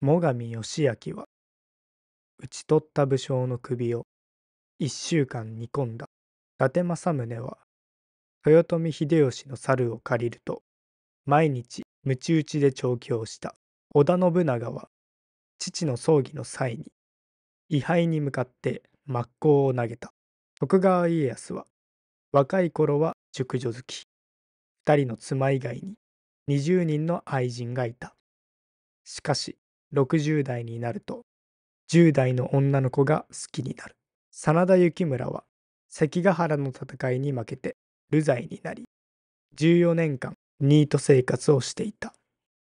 最上義明は討ち取った武将の首を一週間煮込んだ伊達政宗は豊臣秀吉の猿を借りると毎日鞭打ちで調教した織田信長は父の葬儀の際に位牌に向かって真っ向を投げた徳川家康は若い頃は熟女好き2人の妻以外に20人の愛人がいたしかし60代になると10代の女の子が好きになる真田幸村は関ヶ原の戦いに負けて流罪になり14年間ニート生活をしていた